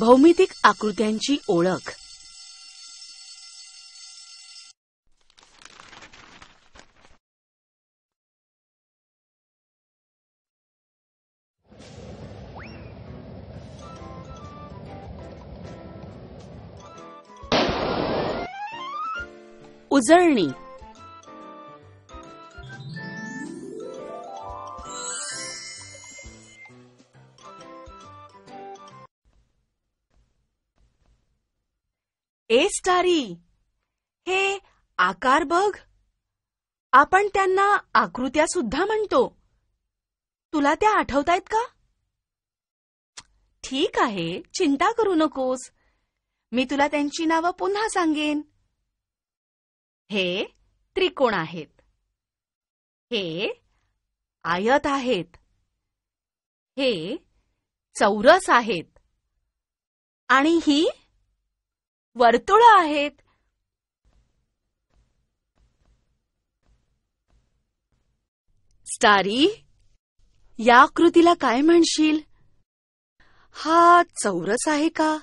भौमितिक आकृत्यांची ओळख उजळणी ए स्टारी हे आकार बघ आपण त्यांना आकृत्या सुद्धा म्हणतो तुला त्या आठवतायत का ठीक आहे चिंता करू नकोस मी तुला त्यांची नावं पुन्हा सांगेन हे त्रिकोण आहेत हे आयत आहेत हे चौरस आहेत आणि ही वर्तुळ आहेत स्टारी या आकृतीला काय म्हणशील हा चौरस आहे का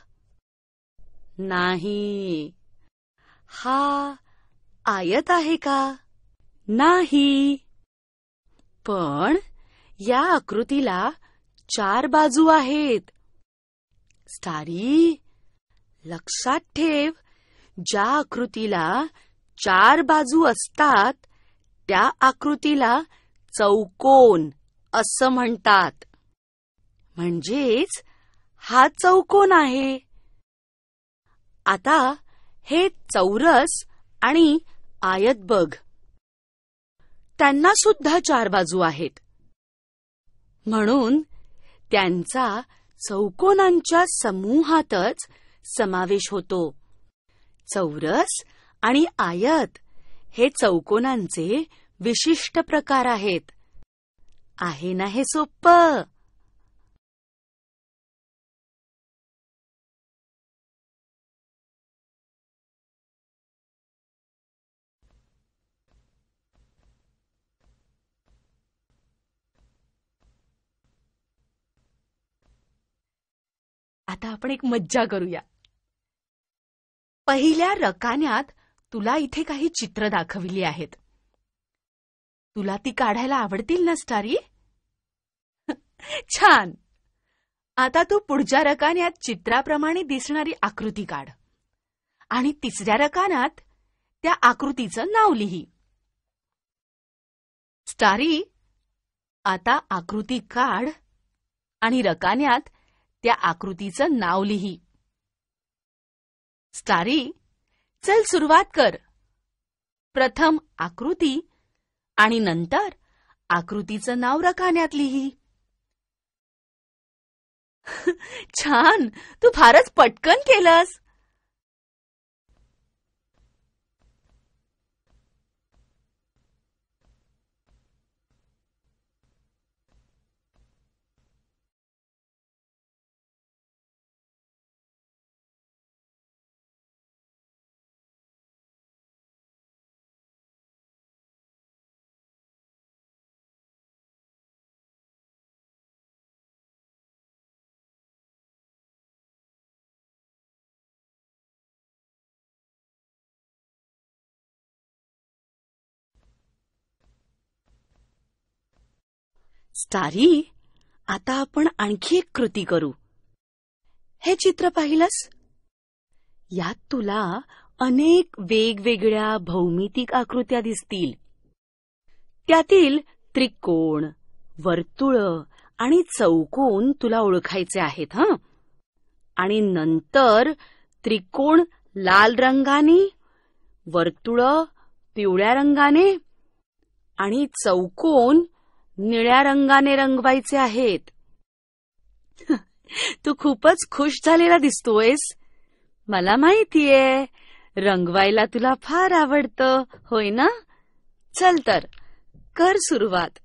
नाही हा आयत आहे का नाही पण या आकृतीला चार बाजू आहेत स्टारी लक्षात ठेव ज्या आकृतीला चार बाजू असतात त्या आकृतीला चौकोन असं म्हणतात म्हणजेच हा चौकोन आहे आता हे चौरस आणि आयत बघ त्यांना सुद्धा चार बाजू आहेत म्हणून त्यांचा चौकोनांच्या समूहातच समावेश होतो चौरस आणि आयत हे चौकोनांचे विशिष्ट प्रकार आहेत आहे ना हे सोप्प आता आपण एक मज्जा करूया पहिल्या रकान्यात तुला इथे काही चित्र दाखविली आहेत तुला ती काढायला आवडतील ना स्टारी छान आता तू पुढच्या रकान्यात चित्राप्रमाणे दिसणारी आकृती काढ आणि तिसऱ्या रकानात त्या आकृतीचं नाव लिही स्टारी आता आकृती काढ आणि रकान्यात त्या आकृतीचं नाव लिही स्टारी चल सुरुवात कर प्रथम आकृती आणि नंतर आकृतीचं नाव रखाण्यात लिही छान तू फारच पटकन केलंस स्टारी आता आपण आणखी एक कृती करू हे चित्र पाहिलंस यात तुला अनेक वेगवेगळ्या भौमितिक आकृत्या दिसतील त्यातील त्रिकोण वर्तुळ आणि चौकोन तुला ओळखायचे आहेत हं आणि नंतर त्रिकोण लाल रंगाने वर्तुळ पिवळ्या रंगाने आणि चौकोन निळ्या रंगाने रंगवायचे आहेत तू खूपच खुश झालेला दिसतोयस मला माहितीये रंगवायला तुला फार आवडतं होय ना चल तर कर सुरुवात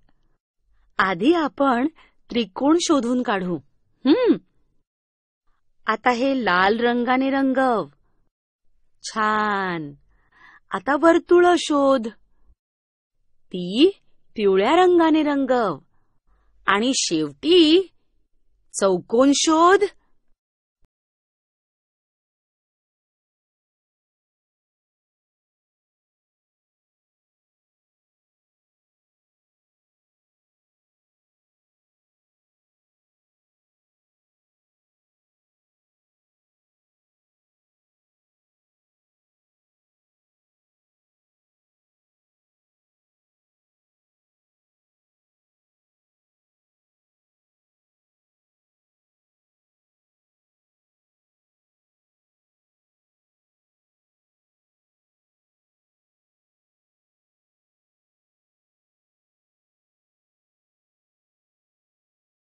आधी आपण त्रिकोण शोधून काढू हम्म आता हे लाल रंगाने रंगव छान आता वर्तुळ शोध ती पिवळ्या रंगाने रंगव आणि शेवटी चौकोन शोध